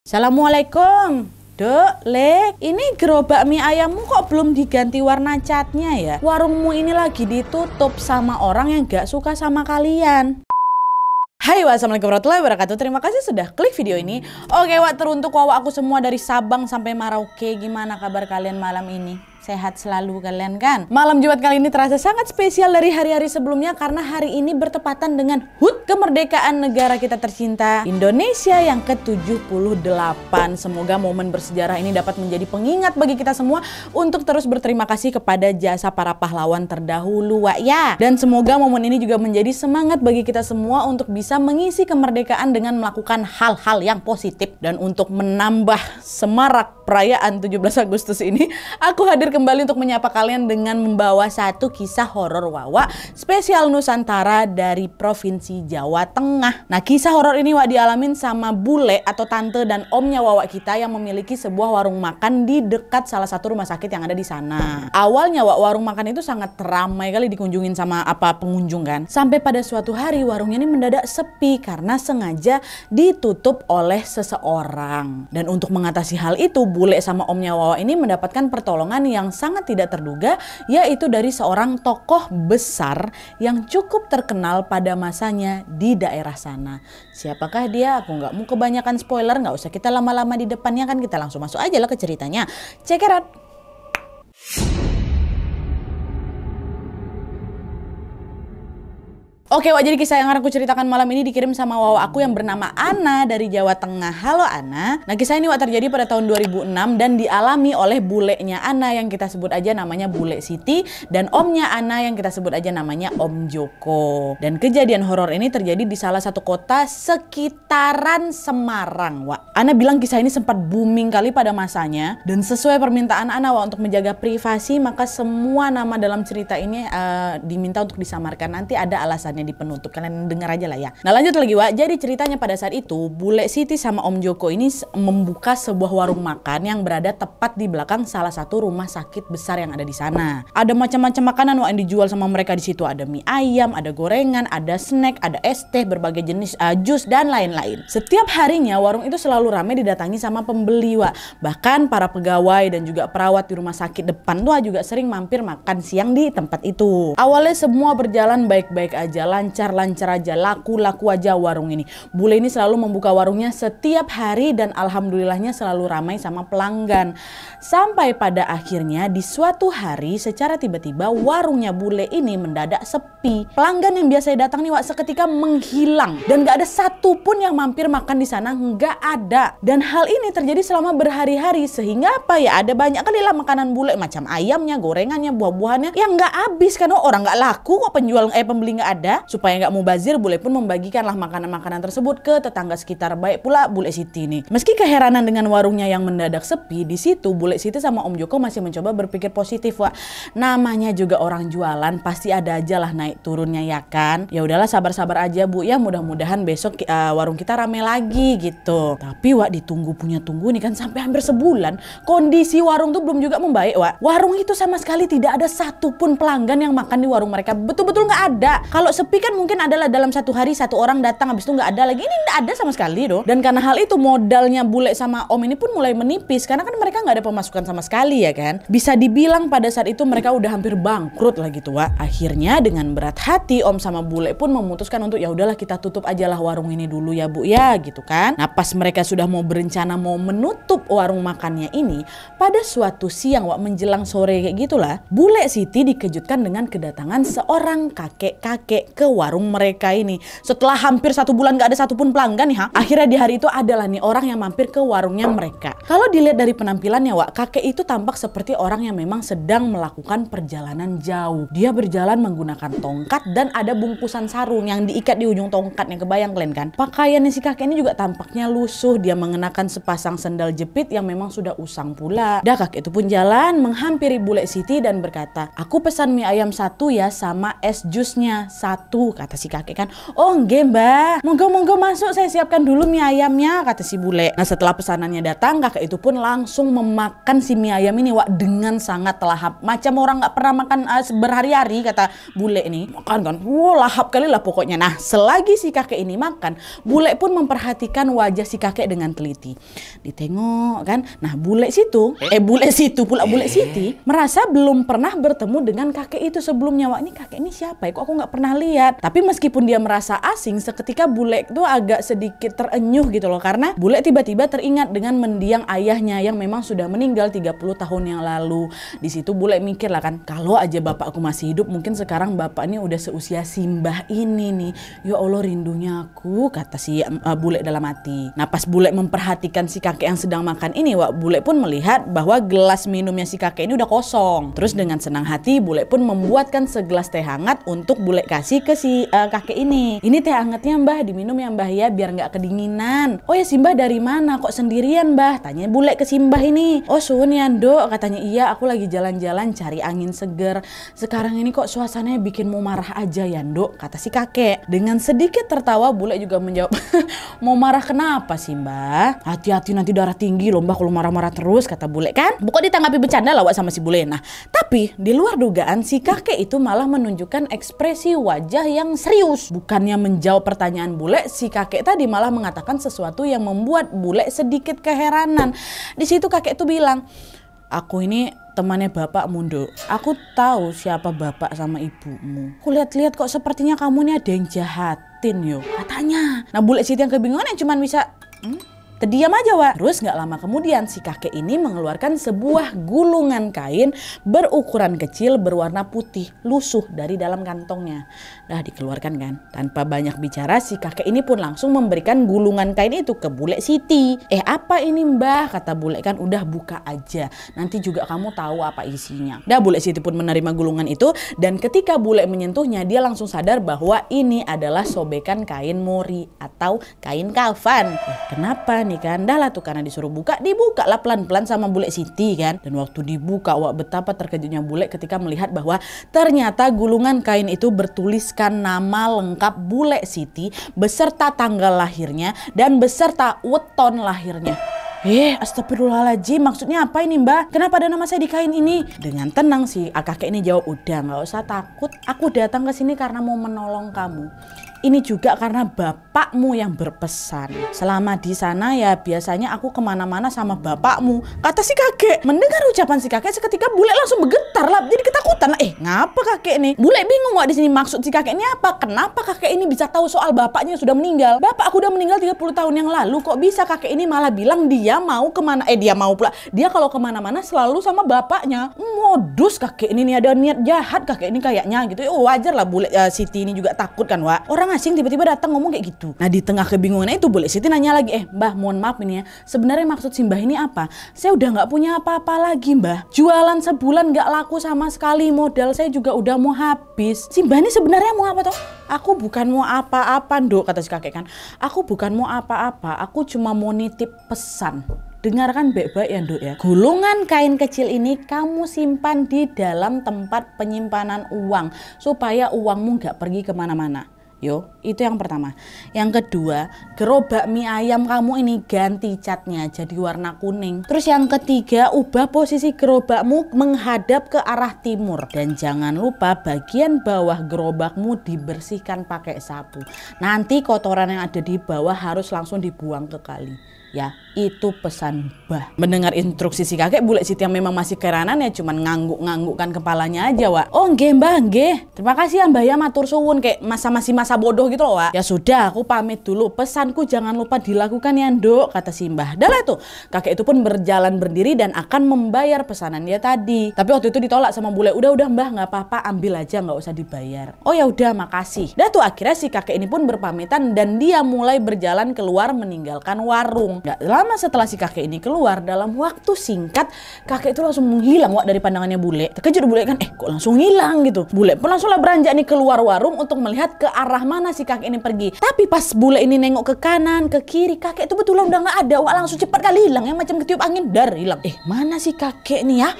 Assalamualaikum. Dek, Lek, ini gerobak mie ayammu kok belum diganti warna catnya ya? Warungmu ini lagi ditutup sama orang yang gak suka sama kalian. Hai wassalamualaikum warahmatullahi wabarakatuh Terima kasih sudah klik video ini Oke wak teruntuk wawak aku semua dari Sabang sampai Marauke Gimana kabar kalian malam ini? sehat selalu kalian kan. Malam Jumat kali ini terasa sangat spesial dari hari-hari sebelumnya karena hari ini bertepatan dengan HUT kemerdekaan negara kita tercinta Indonesia yang ke-78. Semoga momen bersejarah ini dapat menjadi pengingat bagi kita semua untuk terus berterima kasih kepada jasa para pahlawan terdahulu Wak ya. Dan semoga momen ini juga menjadi semangat bagi kita semua untuk bisa mengisi kemerdekaan dengan melakukan hal-hal yang positif dan untuk menambah semarak perayaan 17 Agustus ini aku hadir ke kembali untuk menyapa kalian dengan membawa satu kisah horor Wawa spesial Nusantara dari Provinsi Jawa Tengah. Nah, kisah horor ini Wak dialamin sama bule atau tante dan omnya Wawa kita yang memiliki sebuah warung makan di dekat salah satu rumah sakit yang ada di sana. Awalnya Wak warung makan itu sangat ramai kali dikunjungin sama apa pengunjung kan. Sampai pada suatu hari warungnya ini mendadak sepi karena sengaja ditutup oleh seseorang. Dan untuk mengatasi hal itu, bule sama omnya Wawa ini mendapatkan pertolongan yang yang sangat tidak terduga yaitu dari seorang tokoh besar yang cukup terkenal pada masanya di daerah sana. Siapakah dia? Aku nggak mau kebanyakan spoiler, nggak usah kita lama-lama di depannya kan kita langsung masuk aja lah ke ceritanya. Cekerat! it Oke, Wak, jadi kisah yang akan aku ceritakan malam ini dikirim sama Wawa aku yang bernama Ana dari Jawa Tengah. Halo Ana. Nah, kisah ini Wak terjadi pada tahun 2006 dan dialami oleh bulenya Ana yang kita sebut aja namanya Bule Siti dan omnya Ana yang kita sebut aja namanya Om Joko. Dan kejadian horor ini terjadi di salah satu kota sekitaran Semarang, Wak. Ana bilang kisah ini sempat booming kali pada masanya dan sesuai permintaan Ana Wak untuk menjaga privasi, maka semua nama dalam cerita ini uh, diminta untuk disamarkan. Nanti ada alasannya yang di penutup. Kalian dengar aja lah ya. Nah lanjut lagi Wak. Jadi ceritanya pada saat itu Bule Siti sama Om Joko ini membuka sebuah warung makan yang berada tepat di belakang salah satu rumah sakit besar yang ada di sana. Ada macam-macam makanan Wak yang dijual sama mereka di situ. Ada mie ayam, ada gorengan, ada snack, ada es teh, berbagai jenis uh, jus dan lain-lain. Setiap harinya warung itu selalu ramai didatangi sama pembeli Wak. Bahkan para pegawai dan juga perawat di rumah sakit depan tuh juga sering mampir makan siang di tempat itu. Awalnya semua berjalan baik-baik aja lancar-lancar aja, laku-laku aja warung ini. Bule ini selalu membuka warungnya setiap hari dan alhamdulillahnya selalu ramai sama pelanggan. Sampai pada akhirnya di suatu hari secara tiba-tiba warungnya bule ini mendadak sepi. Pelanggan yang biasa datang nih Wak seketika menghilang dan gak ada satupun yang mampir makan di sana, nggak ada. Dan hal ini terjadi selama berhari-hari sehingga apa ya ada banyak kali lah makanan bule macam ayamnya, gorengannya, buah-buahannya yang nggak habis karena orang nggak laku kok penjual eh pembeli nggak ada supaya nggak mau bazir, bule pun membagikanlah makanan-makanan tersebut ke tetangga sekitar baik pula bule Siti nih meski keheranan dengan warungnya yang mendadak sepi di situ bule Siti sama Om Joko masih mencoba berpikir positif Wak namanya juga orang jualan pasti ada aja lah naik turunnya ya kan ya udahlah sabar-sabar aja Bu ya mudah-mudahan besok uh, warung kita rame lagi gitu tapi Wak ditunggu punya tunggu nih kan sampai hampir sebulan kondisi warung tuh belum juga membaik Wak warung itu sama sekali tidak ada satupun pelanggan yang makan di warung mereka betul-betul nggak ada kalau tapi kan mungkin adalah dalam satu hari satu orang datang habis itu nggak ada lagi. Ini nggak ada sama sekali doh. Dan karena hal itu modalnya bule sama om ini pun mulai menipis karena kan mereka nggak ada pemasukan sama sekali ya kan. Bisa dibilang pada saat itu mereka udah hampir bangkrut lah gitu wa. Akhirnya dengan berat hati om sama bule pun memutuskan untuk ya udahlah kita tutup aja lah warung ini dulu ya bu ya gitu kan. Nah pas mereka sudah mau berencana mau menutup warung makannya ini pada suatu siang wa menjelang sore kayak gitulah bule Siti dikejutkan dengan kedatangan seorang kakek-kakek ke warung mereka ini. Setelah hampir satu bulan gak ada satupun pelanggan nih, ha? Ya, akhirnya di hari itu adalah nih orang yang mampir ke warungnya mereka. Kalau dilihat dari penampilannya, Wak, kakek itu tampak seperti orang yang memang sedang melakukan perjalanan jauh. Dia berjalan menggunakan tongkat dan ada bungkusan sarung yang diikat di ujung tongkatnya. Kebayang kalian kan? Pakaiannya si kakek ini juga tampaknya lusuh. Dia mengenakan sepasang sendal jepit yang memang sudah usang pula. Dah kakek itu pun jalan menghampiri bule Siti dan berkata, Aku pesan mie ayam satu ya sama es jusnya satu satu kata si kakek kan oh enggak mbak monggo monggo masuk saya siapkan dulu mie ayamnya kata si bule nah setelah pesanannya datang kakek itu pun langsung memakan si mie ayam ini wak dengan sangat lahap macam orang nggak pernah makan uh, berhari-hari kata bule ini makan kan wow lahap kali lah pokoknya nah selagi si kakek ini makan bule pun memperhatikan wajah si kakek dengan teliti ditengok kan nah bule situ eh bule situ pula bule siti merasa belum pernah bertemu dengan kakek itu sebelumnya wak ini kakek ini siapa ya kok aku nggak pernah lihat lihat. Tapi meskipun dia merasa asing, seketika bule tuh agak sedikit terenyuh gitu loh karena bule tiba-tiba teringat dengan mendiang ayahnya yang memang sudah meninggal 30 tahun yang lalu. Di situ bule mikir lah kan, kalau aja bapak aku masih hidup mungkin sekarang bapak ini udah seusia simbah ini nih. Ya Allah rindunya aku kata si uh, bule dalam hati. Nah pas bule memperhatikan si kakek yang sedang makan ini, wak bule pun melihat bahwa gelas minumnya si kakek ini udah kosong. Terus dengan senang hati bule pun membuatkan segelas teh hangat untuk bule kasih ke si uh, kakek ini. Ini teh hangatnya mbah diminum ya mbah ya biar nggak kedinginan. Oh ya simbah dari mana kok sendirian mbah? Tanya bule ke simbah ini. Oh suhun ya do, katanya iya aku lagi jalan-jalan cari angin seger. Sekarang ini kok suasananya bikin mau marah aja ya do, kata si kakek. Dengan sedikit tertawa bule juga menjawab mau marah kenapa sih mbah? Hati-hati nanti darah tinggi loh mbah kalau marah-marah terus kata bule kan. Bukan ditanggapi bercanda lawak sama si bule. Nah tapi di luar dugaan si kakek itu malah menunjukkan ekspresi wajah wajah yang serius. Bukannya menjawab pertanyaan bule, si kakek tadi malah mengatakan sesuatu yang membuat bule sedikit keheranan. Di situ kakek itu bilang, aku ini temannya bapak Mundo. Aku tahu siapa bapak sama ibumu. Kulihat-lihat kok sepertinya kamu ini ada yang jahatin yuk. Katanya. Nah bule situ yang kebingungan yang cuma bisa, hmm? Terdiam aja Wak. Terus nggak lama kemudian si kakek ini mengeluarkan sebuah gulungan kain berukuran kecil berwarna putih lusuh dari dalam kantongnya. Nah dikeluarkan kan. Tanpa banyak bicara si kakek ini pun langsung memberikan gulungan kain itu ke bule Siti. Eh apa ini mbah kata bule kan udah buka aja. Nanti juga kamu tahu apa isinya. Nah bule Siti pun menerima gulungan itu dan ketika bule menyentuhnya dia langsung sadar bahwa ini adalah sobekan kain mori atau kain kafan. Eh, kenapa nih kan. Dah lah tuh karena disuruh buka, dibuka lah pelan-pelan sama bule Siti kan. Dan waktu dibuka, wah betapa terkejutnya bule ketika melihat bahwa ternyata gulungan kain itu bertuliskan nama lengkap bule Siti beserta tanggal lahirnya dan beserta weton lahirnya. Eh, astagfirullahaladzim, maksudnya apa ini mbak? Kenapa ada nama saya di kain ini? Dengan tenang sih, ah, kakek ini jawab, udah nggak usah takut, aku datang ke sini karena mau menolong kamu ini juga karena bapakmu yang berpesan. Selama di sana ya biasanya aku kemana-mana sama bapakmu. Kata si kakek, mendengar ucapan si kakek seketika bule langsung bergetar lah, jadi ketakutan lah. Eh, ngapa kakek ini? Bule bingung kok di sini maksud si kakek ini apa? Kenapa kakek ini bisa tahu soal bapaknya yang sudah meninggal? Bapak aku udah meninggal 30 tahun yang lalu, kok bisa kakek ini malah bilang dia mau kemana? Eh, dia mau pula. Dia kalau kemana-mana selalu sama bapaknya. Modus kakek ini nih ada niat jahat kakek ini kayaknya gitu. oh, wajar lah bule uh, Siti ini juga takut kan, Wak. Orang orang asing tiba-tiba datang ngomong kayak gitu. Nah di tengah kebingungan itu boleh Siti nanya lagi, eh mbah mohon maaf ini ya, sebenarnya maksud Simbah ini apa? Saya udah nggak punya apa-apa lagi mbah. Jualan sebulan nggak laku sama sekali, modal saya juga udah mau habis. Simbah ini sebenarnya mau apa toh? Aku bukan mau apa-apa dok kata si kakek kan. Aku bukan mau apa-apa, aku cuma mau nitip pesan. Dengarkan baik-baik ya dok ya. Gulungan kain kecil ini kamu simpan di dalam tempat penyimpanan uang supaya uangmu nggak pergi kemana-mana. Yo Itu yang pertama. Yang kedua, gerobak mie ayam kamu ini ganti catnya jadi warna kuning. Terus yang ketiga, ubah posisi gerobakmu menghadap ke arah timur. Dan jangan lupa bagian bawah gerobakmu dibersihkan pakai sapu. Nanti kotoran yang ada di bawah harus langsung dibuang ke kali. Ya, itu pesan bah. Mendengar instruksi si kakek, Bule Siti yang memang masih keranan ya cuman ngangguk-nganggukkan kepalanya aja, Wak. Oh, nge Mbah, nge Terima kasih ya Mbah ya matur suwun kayak masa masih masa bodoh gitu loh Wak. Ya sudah aku pamit dulu pesanku jangan lupa dilakukan ya Nduk kata simbah Mbah. itu kakek itu pun berjalan berdiri dan akan membayar pesanannya tadi. Tapi waktu itu ditolak sama bule udah udah Mbah nggak apa-apa ambil aja nggak usah dibayar. Oh ya udah makasih. Dah tuh akhirnya si kakek ini pun berpamitan dan dia mulai berjalan keluar meninggalkan warung. Gak lama setelah si kakek ini keluar dalam waktu singkat kakek itu langsung menghilang Wak dari pandangannya bule. Terkejut bule kan eh kok langsung hilang gitu. Bule pun langsung beranjak nih keluar warung untuk melihat ke arah mana si kakek ini pergi. Tapi pas bule ini nengok ke kanan, ke kiri, kakek itu betul udah nggak ada. Wah langsung cepat kali hilang ya macam ketiup angin dar hilang. Eh mana si kakek ini ya?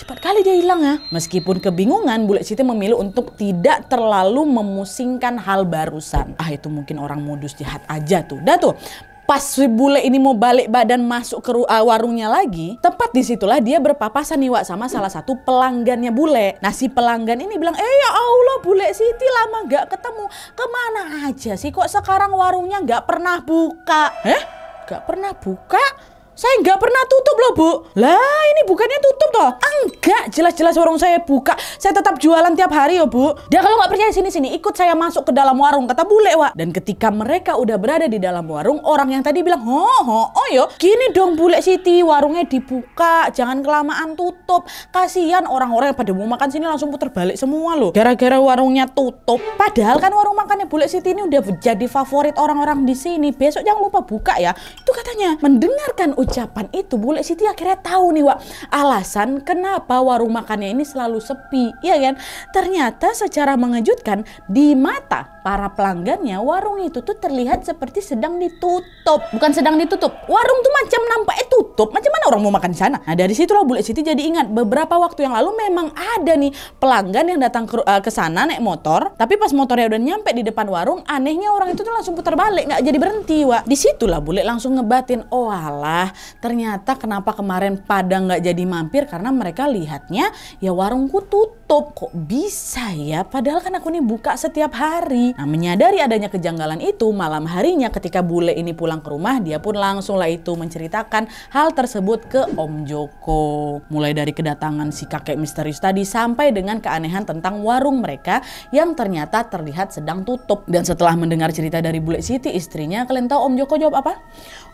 cepat kali dia hilang ya. Meskipun kebingungan, Bule Siti memilih untuk tidak terlalu memusingkan hal barusan. Ah itu mungkin orang modus jahat aja tuh. Dah tuh, pas si bule ini mau balik badan masuk ke eh, warungnya lagi, tepat disitulah dia berpapasan nih Wak sama salah satu pelanggannya bule. Nah si pelanggan ini bilang, eh ya Allah bule Siti lama gak ketemu, kemana aja sih kok sekarang warungnya gak pernah buka? Eh? Gak pernah buka? Saya nggak pernah tutup loh, Bu. Lah, ini bukannya tutup toh? Enggak, jelas-jelas warung saya buka. Saya tetap jualan tiap hari ya, Bu. ya kalau nggak percaya sini-sini, ikut saya masuk ke dalam warung, kata bule, Wak. Dan ketika mereka udah berada di dalam warung, orang yang tadi bilang, ho, ho, oh yo, gini dong bule Siti, warungnya dibuka, jangan kelamaan tutup. Kasihan orang-orang yang pada mau makan sini langsung puter balik semua loh. Gara-gara warungnya tutup. Padahal kan warung makannya bule Siti ini udah jadi favorit orang-orang di sini. Besok jangan lupa buka ya. Itu katanya mendengarkan ujian ucapan itu Bule Siti akhirnya tahu nih Wak alasan kenapa warung makannya ini selalu sepi. ya kan? Ternyata secara mengejutkan di mata para pelanggannya warung itu tuh terlihat seperti sedang ditutup bukan sedang ditutup warung tuh macam nampaknya eh, tutup macam mana orang mau makan di sana nah dari situlah bule Siti jadi ingat beberapa waktu yang lalu memang ada nih pelanggan yang datang ke, uh, sana naik motor tapi pas motornya udah nyampe di depan warung anehnya orang itu tuh langsung putar balik nggak jadi berhenti wa situlah bule langsung ngebatin oh alah ternyata kenapa kemarin pada nggak jadi mampir karena mereka lihatnya ya warungku tutup kok bisa ya padahal kan aku nih buka setiap hari Nah, menyadari adanya kejanggalan itu, malam harinya ketika bule ini pulang ke rumah, dia pun langsunglah itu menceritakan hal tersebut ke Om Joko. Mulai dari kedatangan si kakek misterius tadi sampai dengan keanehan tentang warung mereka yang ternyata terlihat sedang tutup. Dan setelah mendengar cerita dari bule Siti istrinya, kalian tahu Om Joko jawab apa?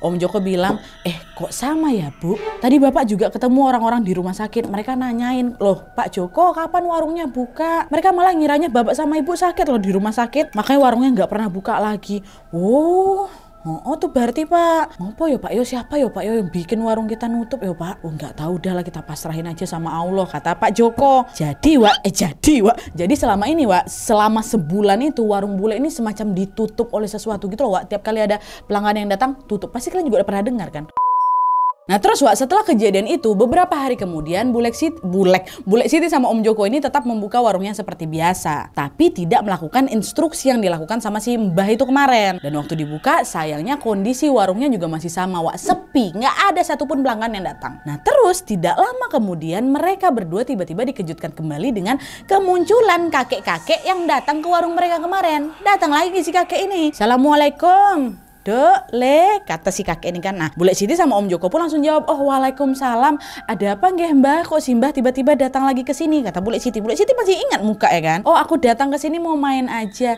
Om Joko bilang, "Eh, kok sama ya, Bu? Tadi Bapak juga ketemu orang-orang di rumah sakit. Mereka nanyain, 'Loh, Pak Joko, kapan warungnya buka?' Mereka malah ngiranya Bapak sama Ibu sakit loh di rumah sakit." sakit makanya warungnya nggak pernah buka lagi oh Oh, tuh berarti pak, ngopo ya pak, yo siapa yo ya, pak, yo yang bikin warung kita nutup ya pak. Oh nggak tahu dah lah kita pasrahin aja sama Allah kata Pak Joko. Jadi wa, eh jadi wa, jadi selama ini wa, selama sebulan itu warung bule ini semacam ditutup oleh sesuatu gitu loh wa. Tiap kali ada pelanggan yang datang tutup, pasti kalian juga udah pernah dengar kan. Nah terus Wak, setelah kejadian itu beberapa hari kemudian Bulek Siti, Bulek, Bulek Siti sama Om Joko ini tetap membuka warungnya seperti biasa. Tapi tidak melakukan instruksi yang dilakukan sama si Mbah itu kemarin. Dan waktu dibuka sayangnya kondisi warungnya juga masih sama Wak, sepi. Nggak ada satupun pelanggan yang datang. Nah terus tidak lama kemudian mereka berdua tiba-tiba dikejutkan kembali dengan kemunculan kakek-kakek yang datang ke warung mereka kemarin. Datang lagi si kakek ini. Assalamualaikum. Dok, le, kata si kakek ini kan. Nah, Bule Siti sama Om Joko pun langsung jawab, oh waalaikumsalam. Ada apa nggih mbah? Kok simbah tiba-tiba datang lagi ke sini? Kata Bule Siti. Bule Siti masih ingat muka ya kan? Oh, aku datang ke sini mau main aja.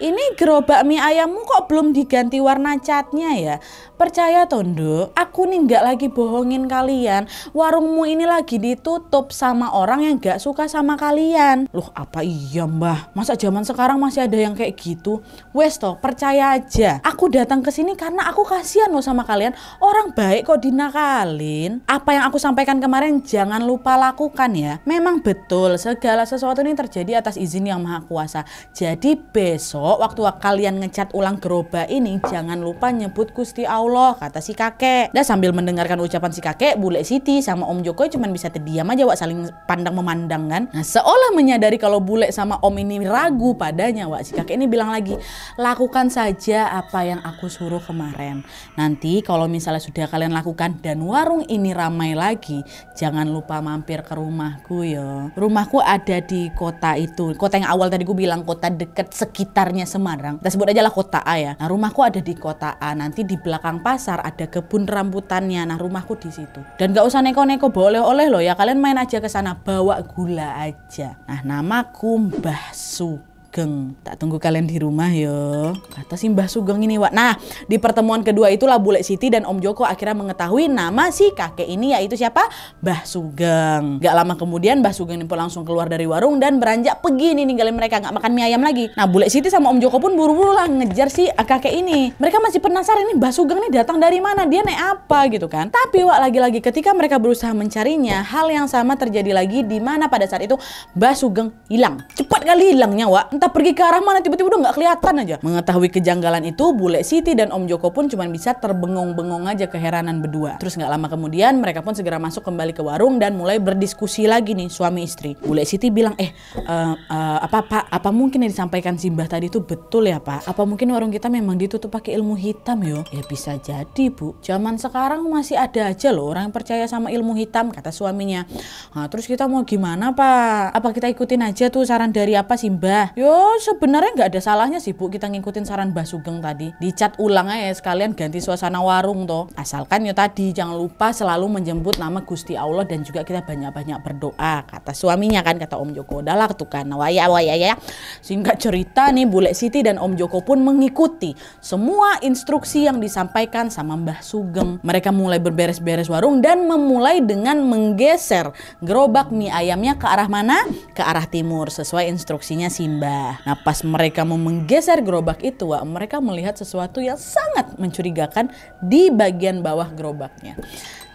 Ini gerobak mie ayammu kok belum diganti warna catnya ya? Percaya Tondo, aku nih nggak lagi bohongin kalian. Warungmu ini lagi ditutup sama orang yang nggak suka sama kalian. Loh, apa iya mbah? Masa zaman sekarang masih ada yang kayak gitu? Wes toh, percaya aja. Aku datang ke kesini karena aku kasihan loh sama kalian. Orang baik kok dinakalin. Apa yang aku sampaikan kemarin jangan lupa lakukan ya. Memang betul segala sesuatu ini terjadi atas izin yang maha kuasa. Jadi besok waktu kalian ngecat ulang gerobak ini jangan lupa nyebut Gusti Allah kata si kakek. Dan nah, sambil mendengarkan ucapan si kakek, Bule Siti sama Om Joko cuma bisa terdiam aja wak saling pandang memandang kan. Nah seolah menyadari kalau Bule sama Om ini ragu padanya wak si kakek ini bilang lagi lakukan saja apa yang aku suka suruh kemarin. Nanti kalau misalnya sudah kalian lakukan dan warung ini ramai lagi, jangan lupa mampir ke rumahku ya. Rumahku ada di kota itu. Kota yang awal tadi gue bilang kota deket sekitarnya Semarang. Kita sebut aja lah kota A ya. Nah rumahku ada di kota A. Nanti di belakang pasar ada kebun rambutannya. Nah rumahku di situ. Dan gak usah neko-neko boleh oleh-oleh loh ya. Kalian main aja ke sana bawa gula aja. Nah namaku Mbah Su Sugeng. Tak tunggu kalian di rumah yo. Kata si Mbah Sugeng ini, Wak. Nah, di pertemuan kedua itulah Bule Siti dan Om Joko akhirnya mengetahui nama si kakek ini yaitu siapa? Mbah Sugeng. Gak lama kemudian Mbah Sugeng ini pun langsung keluar dari warung dan beranjak pergi nih ninggalin mereka nggak makan mie ayam lagi. Nah, Bule Siti sama Om Joko pun buru-buru lah ngejar si kakek ini. Mereka masih penasaran nih Mbah Sugeng ini datang dari mana, dia naik apa gitu kan. Tapi Wak lagi-lagi ketika mereka berusaha mencarinya, hal yang sama terjadi lagi di mana pada saat itu Mbah Sugeng hilang. Cepat kali hilangnya, Wak entah pergi ke arah mana tiba-tiba udah nggak kelihatan aja. Mengetahui kejanggalan itu, Bule Siti dan Om Joko pun cuma bisa terbengong-bengong aja keheranan berdua. Terus nggak lama kemudian mereka pun segera masuk kembali ke warung dan mulai berdiskusi lagi nih suami istri. Bule Siti bilang, eh uh, uh, apa pak, apa mungkin yang disampaikan Simbah tadi itu betul ya pak? Apa mungkin warung kita memang ditutup pakai ilmu hitam yo? Ya bisa jadi bu. Zaman sekarang masih ada aja loh orang yang percaya sama ilmu hitam kata suaminya. Nah, terus kita mau gimana pak? Apa kita ikutin aja tuh saran dari apa Simbah? Yo Yo sebenarnya nggak ada salahnya sih bu kita ngikutin saran Mbah Sugeng tadi. Dicat ulang aja ya, sekalian ganti suasana warung toh. Asalkan yo tadi jangan lupa selalu menjemput nama Gusti Allah dan juga kita banyak-banyak berdoa. Kata suaminya kan kata Om Joko. tuh kan nah, Waya waya ya. Singkat cerita nih Bule Siti dan Om Joko pun mengikuti semua instruksi yang disampaikan sama Mbah Sugeng. Mereka mulai berberes-beres warung dan memulai dengan menggeser gerobak mie ayamnya ke arah mana? Ke arah timur sesuai instruksinya Simba. Nah, nah pas mereka mau menggeser gerobak itu, Wak, mereka melihat sesuatu yang sangat mencurigakan di bagian bawah gerobaknya.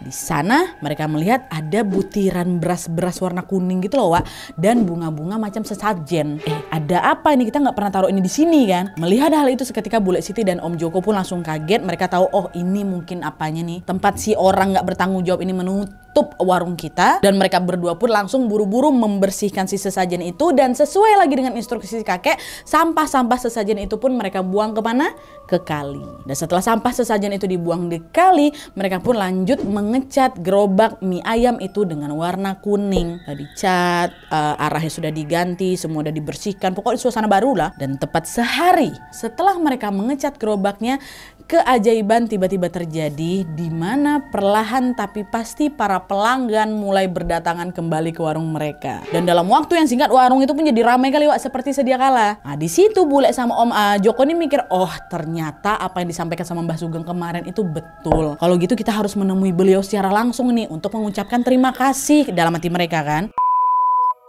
Di sana mereka melihat ada butiran beras-beras warna kuning gitu loh, Wak. Dan bunga-bunga macam sesajen. Eh, ada apa ini? Kita nggak pernah taruh ini di sini kan? Melihat hal itu seketika Bule Siti dan Om Joko pun langsung kaget. Mereka tahu, oh ini mungkin apanya nih. Tempat si orang nggak bertanggung jawab ini menutup warung kita. Dan mereka berdua pun langsung buru-buru membersihkan si sesajen itu. Dan sesuai lagi dengan instruksi kakek, sampah-sampah sesajen itu pun mereka buang kemana? Ke kali. Dan setelah sampah sesajen itu dibuang di kali, mereka pun lanjut meng mengecat gerobak mie ayam itu dengan warna kuning. dicat, uh, arahnya sudah diganti, semua sudah dibersihkan. Pokoknya suasana baru lah. Dan tepat sehari setelah mereka mengecat gerobaknya, keajaiban tiba-tiba terjadi di mana perlahan tapi pasti para pelanggan mulai berdatangan kembali ke warung mereka. Dan dalam waktu yang singkat warung itu pun jadi ramai kali Wak seperti sedia kala. Nah di situ bule sama Om A, ah, Joko ini mikir, oh ternyata apa yang disampaikan sama Mbah Sugeng kemarin itu betul. Kalau gitu kita harus menemui beliau secara langsung nih untuk mengucapkan terima kasih dalam hati mereka kan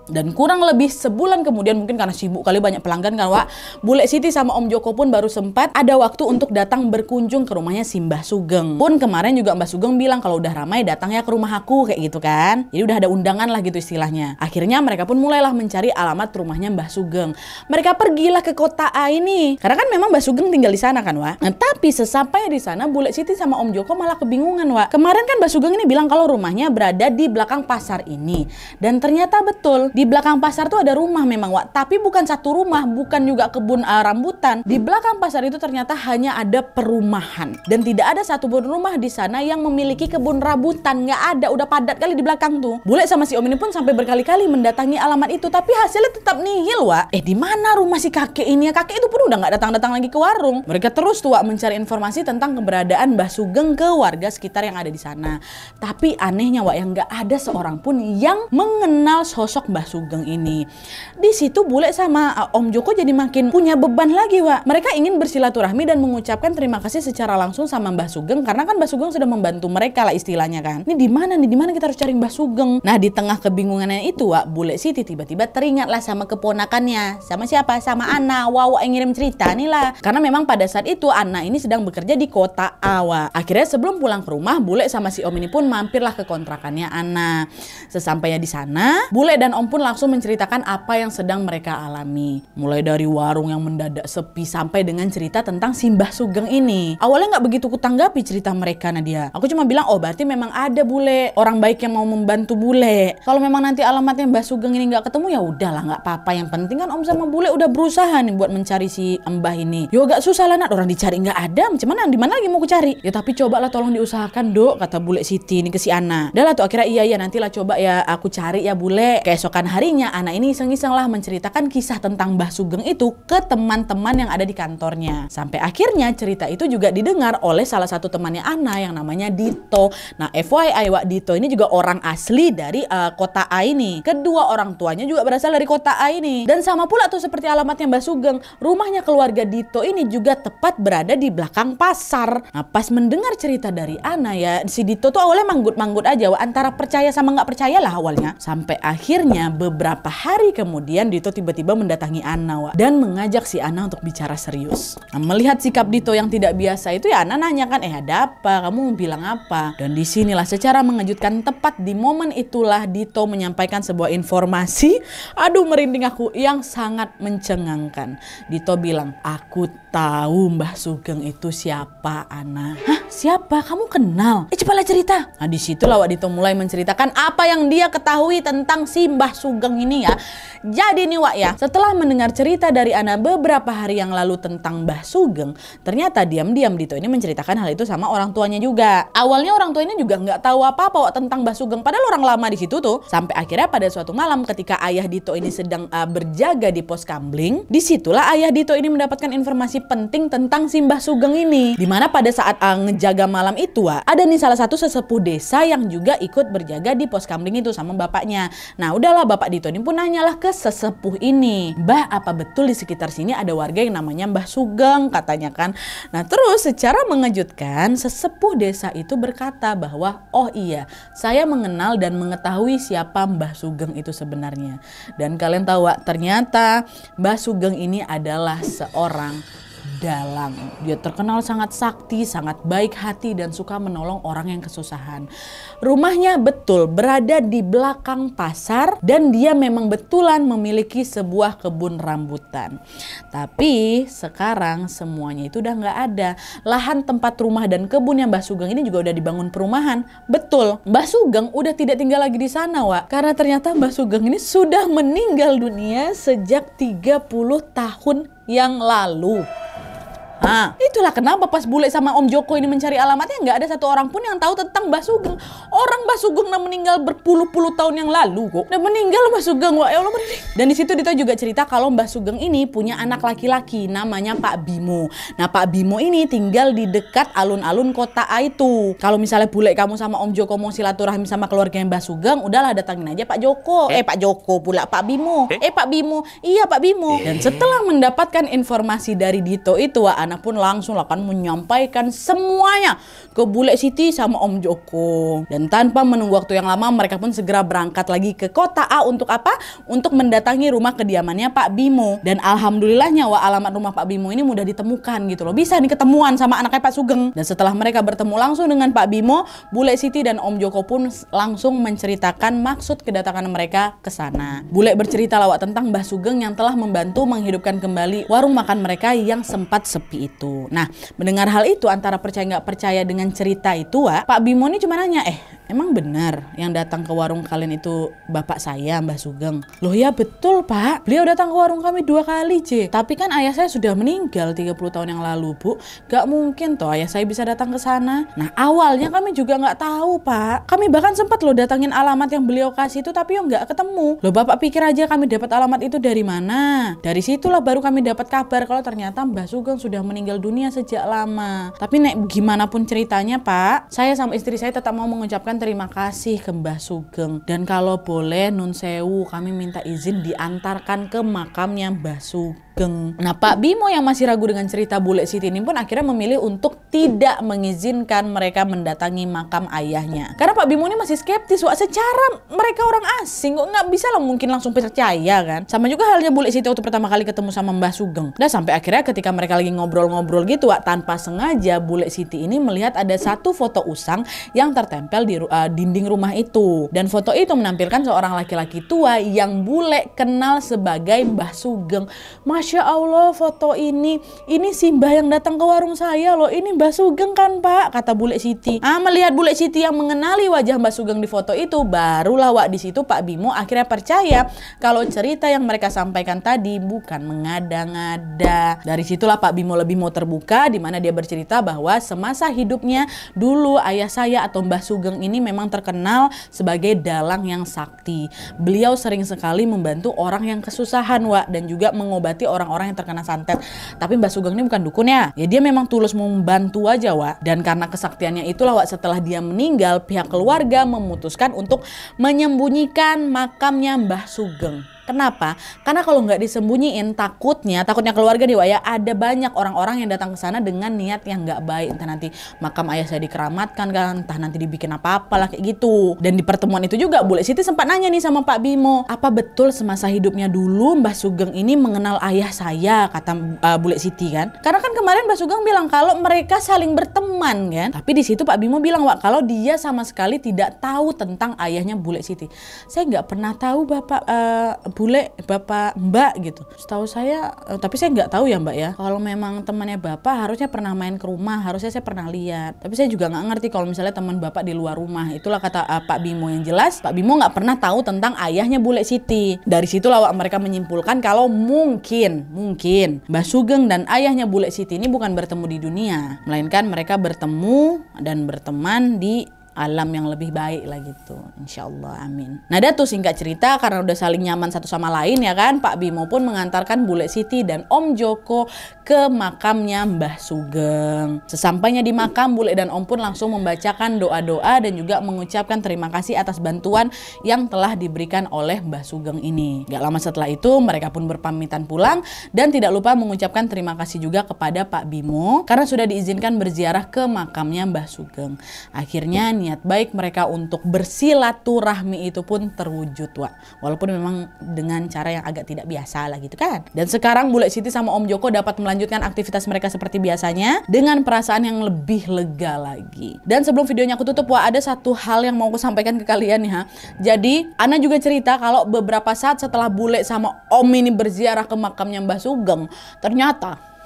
dan kurang lebih sebulan kemudian mungkin karena sibuk kali banyak pelanggan kan Wak Bule Siti sama Om Joko pun baru sempat ada waktu untuk datang berkunjung ke rumahnya si Mbah Sugeng pun kemarin juga Mbah Sugeng bilang kalau udah ramai datang ya ke rumah aku kayak gitu kan jadi udah ada undangan lah gitu istilahnya akhirnya mereka pun mulailah mencari alamat rumahnya Mbah Sugeng mereka pergilah ke kota A ini karena kan memang Mbah Sugeng tinggal di sana kan Wak nah, tapi sesampai di sana Bule Siti sama Om Joko malah kebingungan Wak kemarin kan Mbah Sugeng ini bilang kalau rumahnya berada di belakang pasar ini dan ternyata betul di belakang pasar tuh ada rumah memang, Wak. Tapi bukan satu rumah, bukan juga kebun uh, rambutan. Di belakang pasar itu ternyata hanya ada perumahan. Dan tidak ada satu pun rumah di sana yang memiliki kebun rambutan. Nggak ada, udah padat kali di belakang tuh. Bule sama si Om ini pun sampai berkali-kali mendatangi alamat itu. Tapi hasilnya tetap nihil, Wak. Eh, di mana rumah si kakek ini ya? Kakek itu pun udah nggak datang-datang lagi ke warung. Mereka terus tuh, Wak, mencari informasi tentang keberadaan Mbah Sugeng ke warga sekitar yang ada di sana. Tapi anehnya, Wak, yang nggak ada seorang pun yang mengenal sosok Mbah Sugeng ini. Di situ bule sama uh, Om Joko jadi makin punya beban lagi, Wak. Mereka ingin bersilaturahmi dan mengucapkan terima kasih secara langsung sama Mbah Sugeng karena kan Mbah Sugeng sudah membantu mereka lah istilahnya kan. Ini di mana nih? Di mana kita harus cari Mbah Sugeng? Nah, di tengah kebingungannya itu, Wak, bule Siti tiba-tiba teringatlah sama keponakannya. Sama siapa? Sama Ana. Wow, yang ngirim cerita nih lah. Karena memang pada saat itu Ana ini sedang bekerja di kota Awa. Akhirnya sebelum pulang ke rumah, bule sama si Om ini pun mampirlah ke kontrakannya Ana. Sesampainya di sana, bule dan Om pun langsung menceritakan apa yang sedang mereka alami. Mulai dari warung yang mendadak sepi sampai dengan cerita tentang Simbah Sugeng ini. Awalnya nggak begitu kutanggapi cerita mereka Nadia. Aku cuma bilang, oh berarti memang ada bule. Orang baik yang mau membantu bule. Kalau memang nanti alamatnya Mbah Sugeng ini nggak ketemu ya udahlah nggak apa-apa. Yang penting kan Om sama bule udah berusaha nih buat mencari si Mbah ini. Yo gak susah lah nak orang dicari nggak ada. Macam mana? Di mana lagi mau kucari? cari? Ya tapi cobalah tolong diusahakan dok kata bule Siti ini ke si Ana. Dah tuh akhirnya iya iya nantilah coba ya aku cari ya bule. Keesokan keesokan harinya anak ini iseng-iseng menceritakan kisah tentang Mbah Sugeng itu ke teman-teman yang ada di kantornya. Sampai akhirnya cerita itu juga didengar oleh salah satu temannya Ana yang namanya Dito. Nah FYI Wak Dito ini juga orang asli dari uh, kota A ini. Kedua orang tuanya juga berasal dari kota A ini. Dan sama pula tuh seperti alamatnya Mbah Sugeng, rumahnya keluarga Dito ini juga tepat berada di belakang pasar. Nah pas mendengar cerita dari Ana ya si Dito tuh awalnya manggut-manggut aja Wak. antara percaya sama nggak percaya lah awalnya. Sampai akhirnya beberapa hari kemudian Dito tiba-tiba mendatangi Anna Wak, dan mengajak si Anna untuk bicara serius. Nah, melihat sikap Dito yang tidak biasa itu ya Anna nanya kan, eh ada apa? Kamu bilang apa? Dan disinilah secara mengejutkan tepat di momen itulah Dito menyampaikan sebuah informasi. Aduh merinding aku yang sangat mencengangkan. Dito bilang, aku tahu Mbah Sugeng itu siapa Anna. Hah? siapa? Kamu kenal? Eh cepatlah cerita. Nah disitulah Wak Dito mulai menceritakan apa yang dia ketahui tentang Simbah Sugeng ini ya. Jadi nih Wak ya, setelah mendengar cerita dari Ana beberapa hari yang lalu tentang Mbah Sugeng, ternyata diam-diam Dito ini menceritakan hal itu sama orang tuanya juga. Awalnya orang tuanya juga nggak tahu apa-apa Wak tentang Mbah Sugeng, padahal orang lama di situ tuh. Sampai akhirnya pada suatu malam ketika ayah Dito ini sedang uh, berjaga di pos kambling, disitulah ayah Dito ini mendapatkan informasi penting tentang Simbah Sugeng ini. Dimana pada saat uh, jaga malam itu Wak, ada nih salah satu sesepuh desa yang juga ikut berjaga di pos kamling itu sama bapaknya. Nah udahlah bapak Dito ini pun nanyalah ke sesepuh ini. Mbah apa betul di sekitar sini ada warga yang namanya Mbah Sugeng katanya kan. Nah terus secara mengejutkan sesepuh desa itu berkata bahwa oh iya saya mengenal dan mengetahui siapa Mbah Sugeng itu sebenarnya. Dan kalian tahu Wak, ternyata Mbah Sugeng ini adalah seorang dalam. Dia terkenal sangat sakti, sangat baik hati dan suka menolong orang yang kesusahan. Rumahnya betul berada di belakang pasar dan dia memang betulan memiliki sebuah kebun rambutan. Tapi sekarang semuanya itu udah nggak ada. Lahan tempat rumah dan kebun yang Mbah Sugeng ini juga udah dibangun perumahan. Betul, Mbah Sugeng udah tidak tinggal lagi di sana, Wak. Karena ternyata Mbah Sugeng ini sudah meninggal dunia sejak 30 tahun yang lalu. Ah. Itulah kenapa pas Bule sama Om Joko ini mencari alamatnya nggak ada satu orang pun yang tahu tentang Mbah Sugeng. Orang Mbah Sugeng yang meninggal berpuluh-puluh tahun yang lalu kok. udah meninggal Mbah Sugeng, wah ya Allah meninggal. Dan di situ Dito juga cerita kalau Mbah Sugeng ini punya anak laki-laki namanya Pak Bimo. Nah Pak Bimo ini tinggal di dekat alun-alun kota A itu. Kalau misalnya Bule kamu sama Om Joko mau silaturahmi sama keluarga Mbah Sugeng, udahlah datangin aja Pak Joko. Eh, eh Pak Joko pula Pak Bimo. Eh, eh Pak Bimo. Iya Pak Bimo. Eh. Dan setelah mendapatkan informasi dari Dito itu, wah anak pun langsung akan menyampaikan semuanya ke Bule Siti sama Om Joko. Dan tanpa menunggu waktu yang lama, mereka pun segera berangkat lagi ke kota A untuk apa? Untuk mendatangi rumah kediamannya Pak Bimo. Dan alhamdulillah nyawa alamat rumah Pak Bimo ini mudah ditemukan gitu loh. Bisa nih ketemuan sama anaknya Pak Sugeng. Dan setelah mereka bertemu langsung dengan Pak Bimo, Bule Siti dan Om Joko pun langsung menceritakan maksud kedatangan mereka ke sana. Bule bercerita lawak tentang Mbah Sugeng yang telah membantu menghidupkan kembali warung makan mereka yang sempat sepi seperti itu. Nah, mendengar hal itu antara percaya nggak percaya dengan cerita itu, Wak, Pak Bimo ini cuma nanya, eh emang benar yang datang ke warung kalian itu bapak saya, Mbah Sugeng? Loh ya betul Pak, beliau datang ke warung kami dua kali J. Tapi kan ayah saya sudah meninggal 30 tahun yang lalu Bu, gak mungkin toh ayah saya bisa datang ke sana. Nah awalnya kami juga nggak tahu Pak, kami bahkan sempat loh datangin alamat yang beliau kasih itu tapi ya nggak ketemu. Loh bapak pikir aja kami dapat alamat itu dari mana? Dari situlah baru kami dapat kabar kalau ternyata Mbah Sugeng sudah meninggal dunia sejak lama. Tapi nek gimana pun ceritanya Pak, saya sama istri saya tetap mau mengucapkan terima kasih ke Mbah Sugeng. Dan kalau boleh Nun Sewu kami minta izin diantarkan ke makamnya Mbah Sugeng ageng. Nah, Pak Bimo yang masih ragu dengan cerita bule Siti ini pun akhirnya memilih untuk tidak mengizinkan mereka mendatangi makam ayahnya. Karena Pak Bimo ini masih skeptis, wah secara mereka orang asing kok nggak bisa loh mungkin langsung percaya kan. Sama juga halnya bule Siti waktu pertama kali ketemu sama Mbah Sugeng. Nah, sampai akhirnya ketika mereka lagi ngobrol-ngobrol gitu, wak, tanpa sengaja bule Siti ini melihat ada satu foto usang yang tertempel di uh, dinding rumah itu. Dan foto itu menampilkan seorang laki-laki tua yang bule kenal sebagai Mbah Sugeng. Masya Masya Allah foto ini, ini Mbak yang datang ke warung saya loh, ini Mbak Sugeng kan Pak, kata Bule Siti. Ah, melihat Bule Siti yang mengenali wajah Mbak Sugeng di foto itu, barulah Wak di situ Pak Bimo akhirnya percaya kalau cerita yang mereka sampaikan tadi bukan mengada-ngada. Dari situlah Pak Bimo lebih mau terbuka, di mana dia bercerita bahwa semasa hidupnya dulu ayah saya atau Mbah Sugeng ini memang terkenal sebagai dalang yang sakti. Beliau sering sekali membantu orang yang kesusahan, Wak, dan juga mengobati orang-orang yang terkena santet. Tapi Mbak Sugeng ini bukan dukun ya. Ya dia memang tulus membantu aja, Wak. Dan karena kesaktiannya itulah, Wak, setelah dia meninggal, pihak keluarga memutuskan untuk menyembunyikan makamnya Mbah Sugeng. Kenapa? Karena kalau nggak disembunyiin takutnya, takutnya keluarga nih ya, ada banyak orang-orang yang datang ke sana dengan niat yang nggak baik. Entah nanti makam ayah saya dikeramatkan kan, entah nanti dibikin apa-apalah kayak gitu. Dan di pertemuan itu juga boleh Siti sempat nanya nih sama Pak Bimo, apa betul semasa hidupnya dulu Mbah Sugeng ini mengenal ayah saya kata uh, Bule Siti kan? Karena kan kemarin Mbah Sugeng bilang kalau mereka saling berteman kan. Tapi di situ Pak Bimo bilang, "Wak, kalau dia sama sekali tidak tahu tentang ayahnya Bule Siti." Saya nggak pernah tahu Bapak uh, bule bapak mbak gitu setahu saya eh, tapi saya nggak tahu ya mbak ya kalau memang temannya bapak harusnya pernah main ke rumah harusnya saya pernah lihat tapi saya juga nggak ngerti kalau misalnya teman bapak di luar rumah itulah kata uh, Pak Bimo yang jelas Pak Bimo nggak pernah tahu tentang ayahnya bule Siti dari situ lah mereka menyimpulkan kalau mungkin mungkin Mbak Sugeng dan ayahnya bule Siti ini bukan bertemu di dunia melainkan mereka bertemu dan berteman di alam yang lebih baik lah gitu. Insya Allah, amin. Nah, ada tuh singkat cerita karena udah saling nyaman satu sama lain ya kan, Pak Bimo pun mengantarkan Bule Siti dan Om Joko ke makamnya Mbah Sugeng. Sesampainya di makam, Bule dan Om pun langsung membacakan doa-doa dan juga mengucapkan terima kasih atas bantuan yang telah diberikan oleh Mbah Sugeng ini. Gak lama setelah itu, mereka pun berpamitan pulang dan tidak lupa mengucapkan terima kasih juga kepada Pak Bimo karena sudah diizinkan berziarah ke makamnya Mbah Sugeng. Akhirnya, nih niat baik mereka untuk bersilaturahmi itu pun terwujud wa walaupun memang dengan cara yang agak tidak biasa lah gitu kan dan sekarang Bule Siti sama Om Joko dapat melanjutkan aktivitas mereka seperti biasanya dengan perasaan yang lebih lega lagi dan sebelum videonya aku tutup wa ada satu hal yang mau aku sampaikan ke kalian ya jadi Ana juga cerita kalau beberapa saat setelah Bule sama Om ini berziarah ke makamnya Mbah Sugeng ternyata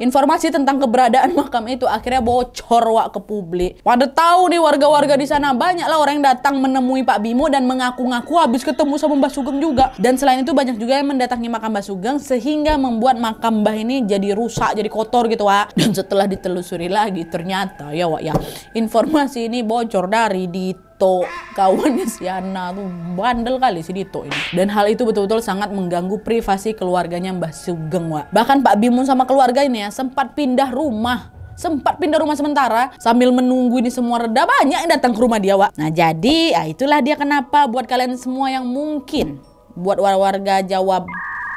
informasi tentang keberadaan makam itu akhirnya bocor wak ke publik. Pada tahu nih warga-warga di sana banyaklah orang yang datang menemui Pak Bimo dan mengaku-ngaku habis ketemu sama Mbah Sugeng juga. Dan selain itu banyak juga yang mendatangi makam Mbah Sugeng sehingga membuat makam Mbah ini jadi rusak, jadi kotor gitu wak. Dan setelah ditelusuri lagi ternyata ya wak ya informasi ini bocor dari di Dito, kawannya Siana tuh bandel kali si Dito ini. Dan hal itu betul-betul sangat mengganggu privasi keluarganya Mbah Sugeng, Wak. Bahkan Pak Bimun sama keluarga ini ya sempat pindah rumah sempat pindah rumah sementara sambil menunggu ini semua reda banyak yang datang ke rumah dia Wak. Nah jadi ya itulah dia kenapa buat kalian semua yang mungkin buat warga Jawa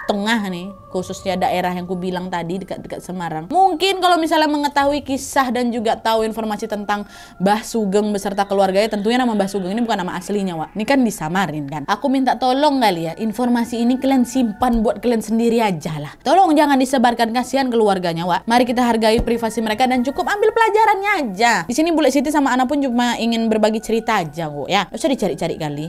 Tengah nih khususnya daerah yang kubilang tadi dekat-dekat Semarang. Mungkin kalau misalnya mengetahui kisah dan juga tahu informasi tentang Mbah Sugeng beserta keluarganya, tentunya nama Mbah Sugeng ini bukan nama aslinya, Wak. Ini kan disamarin kan. Aku minta tolong kali ya, informasi ini kalian simpan buat kalian sendiri aja lah. Tolong jangan disebarkan kasihan keluarganya, Wak. Mari kita hargai privasi mereka dan cukup ambil pelajarannya aja. Di sini Bule Siti sama Ana pun cuma ingin berbagi cerita aja kok ya. Usah dicari-cari kali.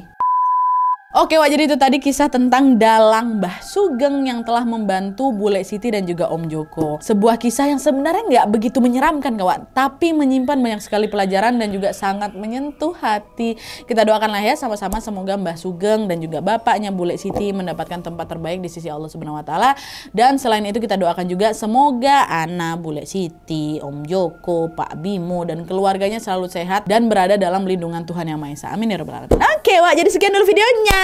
Oke Wak, jadi itu tadi kisah tentang Dalang Mbah Sugeng yang telah membantu Bule Siti dan juga Om Joko. Sebuah kisah yang sebenarnya nggak begitu menyeramkan kawan, tapi menyimpan banyak sekali pelajaran dan juga sangat menyentuh hati. Kita doakanlah ya sama-sama semoga Mbah Sugeng dan juga bapaknya Bule Siti mendapatkan tempat terbaik di sisi Allah Subhanahu wa taala. Dan selain itu kita doakan juga semoga anak Bule Siti, Om Joko, Pak Bimo dan keluarganya selalu sehat dan berada dalam lindungan Tuhan Yang Maha Esa. Amin ya rabbal alamin. Oke Wak, jadi sekian dulu videonya.